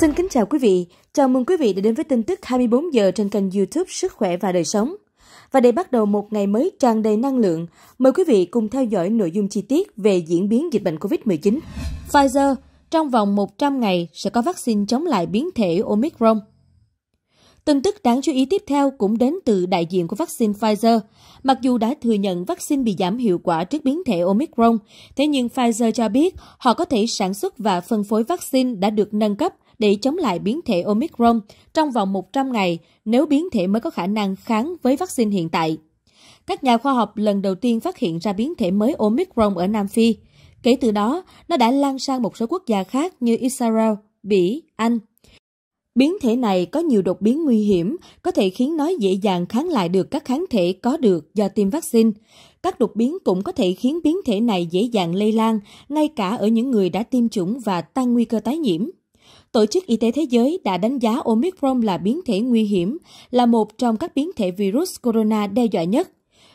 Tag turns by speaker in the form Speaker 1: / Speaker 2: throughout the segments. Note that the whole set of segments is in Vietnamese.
Speaker 1: Xin kính chào quý vị, chào mừng quý vị đã đến với tin tức 24 giờ trên kênh YouTube Sức khỏe và đời sống. Và để bắt đầu một ngày mới tràn đầy năng lượng, mời quý vị cùng theo dõi nội dung chi tiết về diễn biến dịch bệnh COVID-19. Pfizer trong vòng 100 ngày sẽ có vaccine chống lại biến thể Omicron. Tin tức đáng chú ý tiếp theo cũng đến từ đại diện của vaccine Pfizer. Mặc dù đã thừa nhận vaccine bị giảm hiệu quả trước biến thể Omicron, thế nhưng Pfizer cho biết họ có thể sản xuất và phân phối vaccine đã được nâng cấp – để chống lại biến thể Omicron trong vòng 100 ngày nếu biến thể mới có khả năng kháng với vaccine hiện tại. Các nhà khoa học lần đầu tiên phát hiện ra biến thể mới Omicron ở Nam Phi. Kể từ đó, nó đã lan sang một số quốc gia khác như Israel, Bỉ, Anh. Biến thể này có nhiều đột biến nguy hiểm, có thể khiến nó dễ dàng kháng lại được các kháng thể có được do tiêm vaccine. Các đột biến cũng có thể khiến biến thể này dễ dàng lây lan, ngay cả ở những người đã tiêm chủng và tăng nguy cơ tái nhiễm. Tổ chức Y tế Thế giới đã đánh giá Omicron là biến thể nguy hiểm, là một trong các biến thể virus corona đe dọa nhất.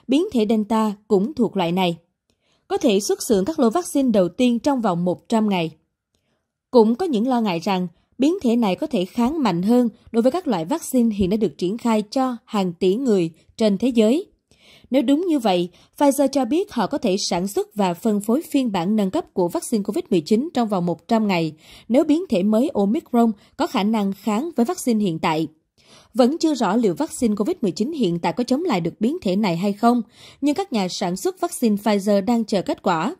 Speaker 1: Biến thể Delta cũng thuộc loại này. Có thể xuất xưởng các lô vaccine đầu tiên trong vòng 100 ngày. Cũng có những lo ngại rằng biến thể này có thể kháng mạnh hơn đối với các loại vaccine hiện đã được triển khai cho hàng tỷ người trên thế giới. Nếu đúng như vậy, Pfizer cho biết họ có thể sản xuất và phân phối phiên bản nâng cấp của vaccine COVID-19 trong vòng 100 ngày nếu biến thể mới Omicron có khả năng kháng với vaccine hiện tại. Vẫn chưa rõ liệu vaccine COVID-19 hiện tại có chống lại được biến thể này hay không, nhưng các nhà sản xuất vaccine Pfizer đang chờ kết quả.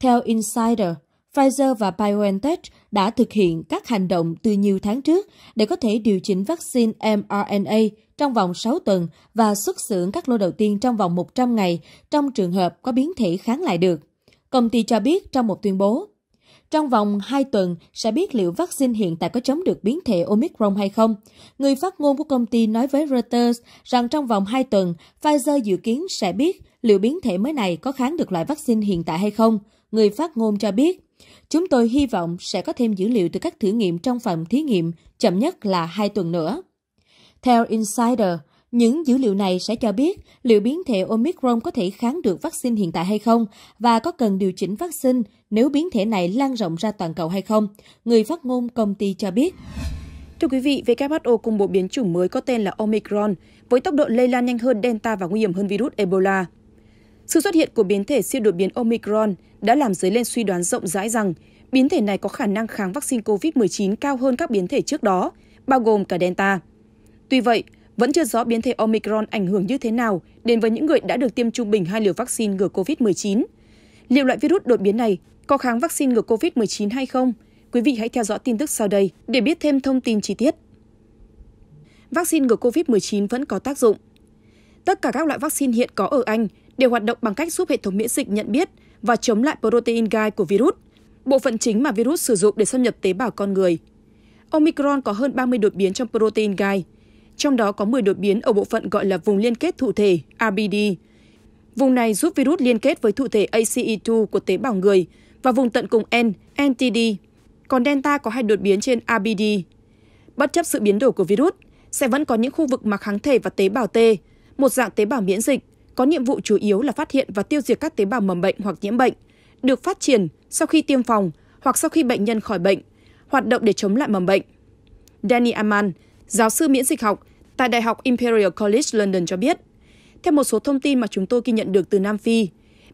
Speaker 1: Theo Insider, Pfizer và BioNTech đã thực hiện các hành động từ nhiều tháng trước để có thể điều chỉnh vaccine mRNA trong vòng 6 tuần và xuất xưởng các lô đầu tiên trong vòng 100 ngày trong trường hợp có biến thể kháng lại được. Công ty cho biết trong một tuyên bố, trong vòng 2 tuần sẽ biết liệu vaccine hiện tại có chống được biến thể Omicron hay không. Người phát ngôn của công ty nói với Reuters rằng trong vòng 2 tuần, Pfizer dự kiến sẽ biết liệu biến thể mới này có kháng được loại vaccine hiện tại hay không. Người phát ngôn cho biết, Chúng tôi hy vọng sẽ có thêm dữ liệu từ các thử nghiệm trong phòng thí nghiệm, chậm nhất là hai tuần nữa. Theo Insider, những dữ liệu này sẽ cho biết liệu biến thể Omicron có thể kháng được vaccine hiện tại hay không và có cần điều chỉnh vaccine nếu biến thể này lan rộng ra toàn cầu hay không,
Speaker 2: người phát ngôn công ty cho biết. Thưa quý vị, WHO công bố biến chủng mới có tên là Omicron với tốc độ lây lan nhanh hơn Delta và nguy hiểm hơn virus Ebola sự xuất hiện của biến thể siêu đột biến omicron đã làm dấy lên suy đoán rộng rãi rằng biến thể này có khả năng kháng vaccine covid một chín cao hơn các biến thể trước đó bao gồm cả delta tuy vậy vẫn chưa rõ biến thể omicron ảnh hưởng như thế nào đến với những người đã được tiêm trung bình hai liều vaccine ngừa covid 19 liệu loại virus đột biến này có kháng vaccine ngừa covid 19 hay không quý vị hãy theo dõi tin tức sau đây để biết thêm thông tin chi tiết vaccine ngừa COVID-19 vẫn có tác dụng. Tất cả các loại vaccine hiện có ở Anh đều hoạt động bằng cách giúp hệ thống miễn dịch nhận biết và chống lại protein gai của virus, bộ phận chính mà virus sử dụng để xâm nhập tế bào con người. Omicron có hơn 30 đột biến trong protein gai, trong đó có 10 đột biến ở bộ phận gọi là vùng liên kết thụ thể ABD. Vùng này giúp virus liên kết với thụ thể ACE2 của tế bào người và vùng tận cùng N, NTD. Còn Delta có hai đột biến trên ABD. Bất chấp sự biến đổi của virus, sẽ vẫn có những khu vực mà kháng thể và tế bào T, một dạng tế bào miễn dịch, có nhiệm vụ chủ yếu là phát hiện và tiêu diệt các tế bào mầm bệnh hoặc nhiễm bệnh được phát triển sau khi tiêm phòng hoặc sau khi bệnh nhân khỏi bệnh, hoạt động để chống lại mầm bệnh. Danny Aman, giáo sư miễn dịch học tại Đại học Imperial College London cho biết, theo một số thông tin mà chúng tôi ghi nhận được từ Nam Phi,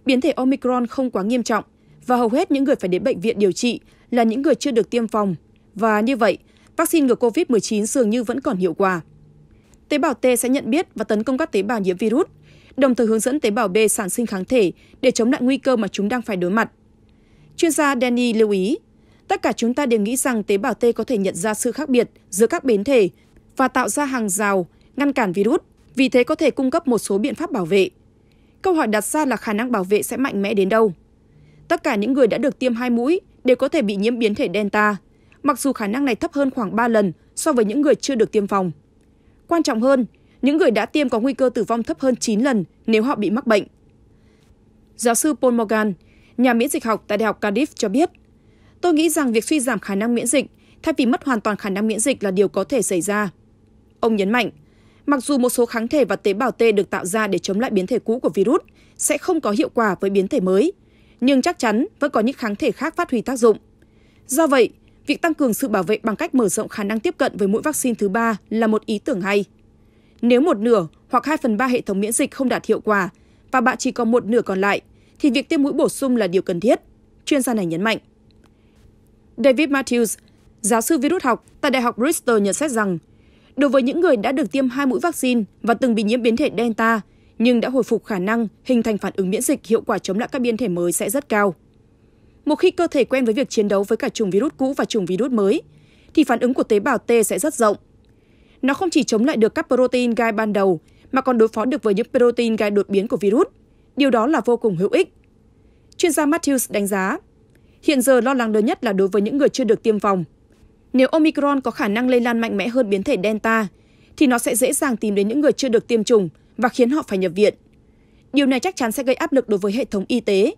Speaker 2: biến thể Omicron không quá nghiêm trọng và hầu hết những người phải đến bệnh viện điều trị là những người chưa được tiêm phòng. Và như vậy, vaccine ngừa COVID-19 dường như vẫn còn hiệu quả. Tế bào T sẽ nhận biết và tấn công các tế bào nhiễm virus – đồng thời hướng dẫn tế bào B sản sinh kháng thể để chống lại nguy cơ mà chúng đang phải đối mặt. Chuyên gia Danny lưu ý, tất cả chúng ta đều nghĩ rằng tế bào T có thể nhận ra sự khác biệt giữa các biến thể và tạo ra hàng rào ngăn cản virus, vì thế có thể cung cấp một số biện pháp bảo vệ. Câu hỏi đặt ra là khả năng bảo vệ sẽ mạnh mẽ đến đâu? Tất cả những người đã được tiêm hai mũi đều có thể bị nhiễm biến thể Delta, mặc dù khả năng này thấp hơn khoảng 3 lần so với những người chưa được tiêm phòng. Quan trọng hơn, những người đã tiêm có nguy cơ tử vong thấp hơn chín lần nếu họ bị mắc bệnh. Giáo sư Paul Morgan, nhà miễn dịch học tại Đại học Cardiff cho biết, tôi nghĩ rằng việc suy giảm khả năng miễn dịch thay vì mất hoàn toàn khả năng miễn dịch là điều có thể xảy ra. Ông nhấn mạnh, mặc dù một số kháng thể và tế bào T được tạo ra để chống lại biến thể cũ của virus sẽ không có hiệu quả với biến thể mới, nhưng chắc chắn vẫn có những kháng thể khác phát huy tác dụng. Do vậy, việc tăng cường sự bảo vệ bằng cách mở rộng khả năng tiếp cận với mũi vaccine thứ ba là một ý tưởng hay. Nếu một nửa hoặc 2 phần 3 hệ thống miễn dịch không đạt hiệu quả và bạn chỉ còn một nửa còn lại, thì việc tiêm mũi bổ sung là điều cần thiết, chuyên gia này nhấn mạnh. David Matthews, giáo sư virus học tại Đại học Bristol nhận xét rằng, đối với những người đã được tiêm hai mũi vaccine và từng bị nhiễm biến thể Delta, nhưng đã hồi phục khả năng hình thành phản ứng miễn dịch hiệu quả chống lại các biến thể mới sẽ rất cao. Một khi cơ thể quen với việc chiến đấu với cả chủng virus cũ và chủng virus mới, thì phản ứng của tế bào T sẽ rất rộng nó không chỉ chống lại được các protein gai ban đầu mà còn đối phó được với những protein gai đột biến của virus. Điều đó là vô cùng hữu ích. Chuyên gia Matthews đánh giá, hiện giờ lo lắng lớn nhất là đối với những người chưa được tiêm phòng. Nếu Omicron có khả năng lây lan mạnh mẽ hơn biến thể Delta, thì nó sẽ dễ dàng tìm đến những người chưa được tiêm chủng và khiến họ phải nhập viện. Điều này chắc chắn sẽ gây áp lực đối với hệ thống y tế.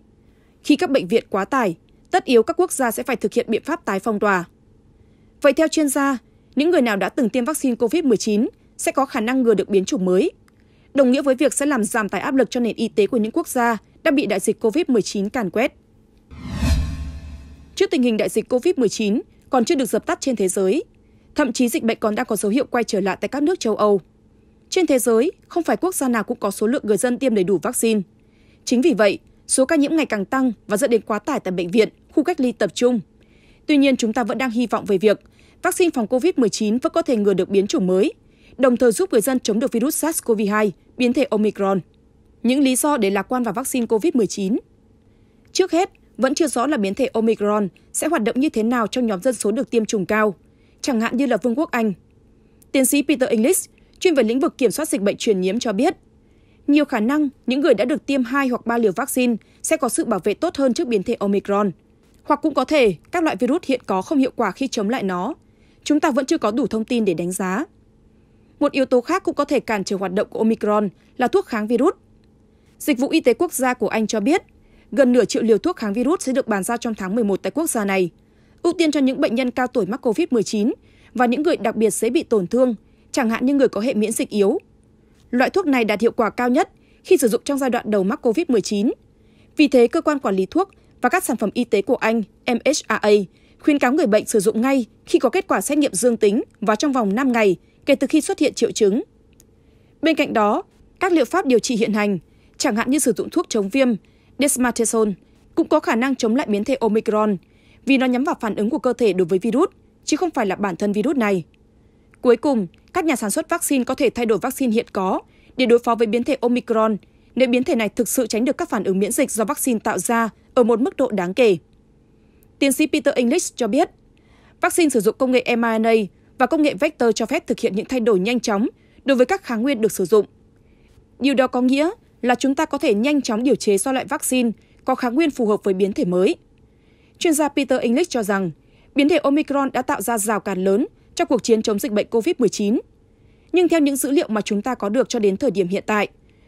Speaker 2: Khi các bệnh viện quá tải, tất yếu các quốc gia sẽ phải thực hiện biện pháp tái phong tỏa. Vậy theo chuyên gia, những người nào đã từng tiêm vaccine covid 19 sẽ có khả năng ngừa được biến chủng mới đồng nghĩa với việc sẽ làm giảm tải áp lực cho nền y tế của những quốc gia đã bị đại dịch covid 19 càn quét trước tình hình đại dịch covid 19 còn chưa được dập tắt trên thế giới thậm chí dịch bệnh còn đang có dấu hiệu quay trở lại tại các nước châu âu trên thế giới không phải quốc gia nào cũng có số lượng người dân tiêm đầy đủ vaccine chính vì vậy số ca nhiễm ngày càng tăng và dẫn đến quá tải tại bệnh viện khu cách ly tập trung tuy nhiên chúng ta vẫn đang hy vọng về việc vaccine phòng covid một chín vẫn có thể ngừa được biến chủng mới đồng thời giúp người dân chống được virus sars cov hai biến thể omicron những lý do để lạc quan vào vaccine covid một chín trước hết vẫn chưa rõ là biến thể omicron sẽ hoạt động như thế nào trong nhóm dân số được tiêm chủng cao chẳng hạn như là vương quốc anh tiến sĩ peter english chuyên về lĩnh vực kiểm soát dịch bệnh truyền nhiễm cho biết nhiều khả năng những người đã được tiêm 2 hoặc 3 liều vaccine sẽ có sự bảo vệ tốt hơn trước biến thể Omicron. Hoặc cũng có thể các loại virus hiện có không hiệu quả khi chống lại nó, chúng ta vẫn chưa có đủ thông tin để đánh giá. Một yếu tố khác cũng có thể cản trở hoạt động của Omicron là thuốc kháng virus. Dịch vụ Y tế Quốc gia của Anh cho biết, gần nửa triệu liều thuốc kháng virus sẽ được bàn giao trong tháng 11 tại quốc gia này, ưu tiên cho những bệnh nhân cao tuổi mắc COVID-19 và những người đặc biệt dễ bị tổn thương, chẳng hạn như người có hệ miễn dịch yếu. Loại thuốc này đạt hiệu quả cao nhất khi sử dụng trong giai đoạn đầu mắc COVID-19. Vì thế, cơ quan quản lý thuốc và các sản phẩm y tế của Anh, MHRA, khuyên cáo người bệnh sử dụng ngay khi có kết quả xét nghiệm dương tính và trong vòng 5 ngày kể từ khi xuất hiện triệu chứng. Bên cạnh đó, các liệu pháp điều trị hiện hành, chẳng hạn như sử dụng thuốc chống viêm, desmatison, cũng có khả năng chống lại biến thể Omicron vì nó nhắm vào phản ứng của cơ thể đối với virus, chứ không phải là bản thân virus này. Cuối cùng, các nhà sản xuất vaccine có thể thay đổi vaccine hiện có để đối phó với biến thể Omicron nếu biến thể này thực sự tránh được các phản ứng miễn dịch do vaccine tạo ra ở một mức độ đáng kể. Tiến sĩ Peter English cho biết, vaccine sử dụng công nghệ mRNA và công nghệ vector cho phép thực hiện những thay đổi nhanh chóng đối với các kháng nguyên được sử dụng. Điều đó có nghĩa là chúng ta có thể nhanh chóng điều chế so loại vaccine có kháng nguyên phù hợp với biến thể mới. Chuyên gia Peter English cho rằng, biến thể Omicron đã tạo ra rào cản lớn cho cuộc chiến chống dịch bệnh COVID-19. Nhưng theo những dữ liệu mà chúng ta có được cho đến thời điểm hiện tại,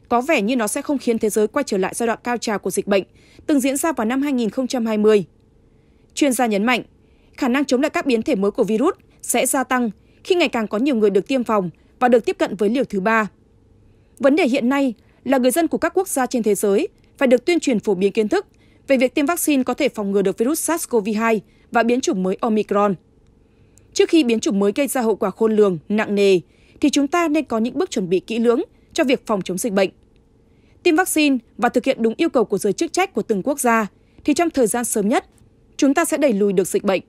Speaker 2: có vẻ như nó sẽ không khiến thế giới quay trở lại giai đoạn cao trào của dịch bệnh từng diễn ra vào năm 2020 chuyên gia nhấn mạnh khả năng chống lại các biến thể mới của virus sẽ gia tăng khi ngày càng có nhiều người được tiêm phòng và được tiếp cận với liều thứ ba. Vấn đề hiện nay là người dân của các quốc gia trên thế giới phải được tuyên truyền phổ biến kiến thức về việc tiêm vaccine có thể phòng ngừa được virus SARS-CoV-2 và biến chủng mới Omicron. Trước khi biến chủng mới gây ra hậu quả khôn lường, nặng nề, thì chúng ta nên có những bước chuẩn bị kỹ lưỡng cho việc phòng chống dịch bệnh. Tiêm vaccine và thực hiện đúng yêu cầu của giới chức trách của từng quốc gia thì trong thời gian sớm nhất chúng ta sẽ đẩy lùi được dịch bệnh.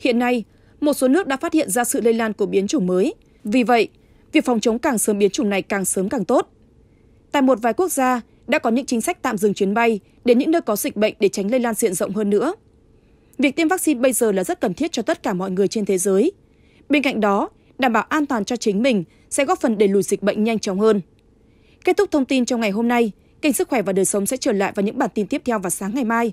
Speaker 2: Hiện nay, một số nước đã phát hiện ra sự lây lan của biến chủng mới. Vì vậy, việc phòng chống càng sớm biến chủng này càng sớm càng tốt. Tại một vài quốc gia đã có những chính sách tạm dừng chuyến bay đến những nơi có dịch bệnh để tránh lây lan diện rộng hơn nữa. Việc tiêm vaccine bây giờ là rất cần thiết cho tất cả mọi người trên thế giới. Bên cạnh đó, đảm bảo an toàn cho chính mình sẽ góp phần đẩy lùi dịch bệnh nhanh chóng hơn. Kết thúc thông tin trong ngày hôm nay, kênh Sức khỏe và Đời sống sẽ trở lại vào những bản tin tiếp theo vào sáng ngày mai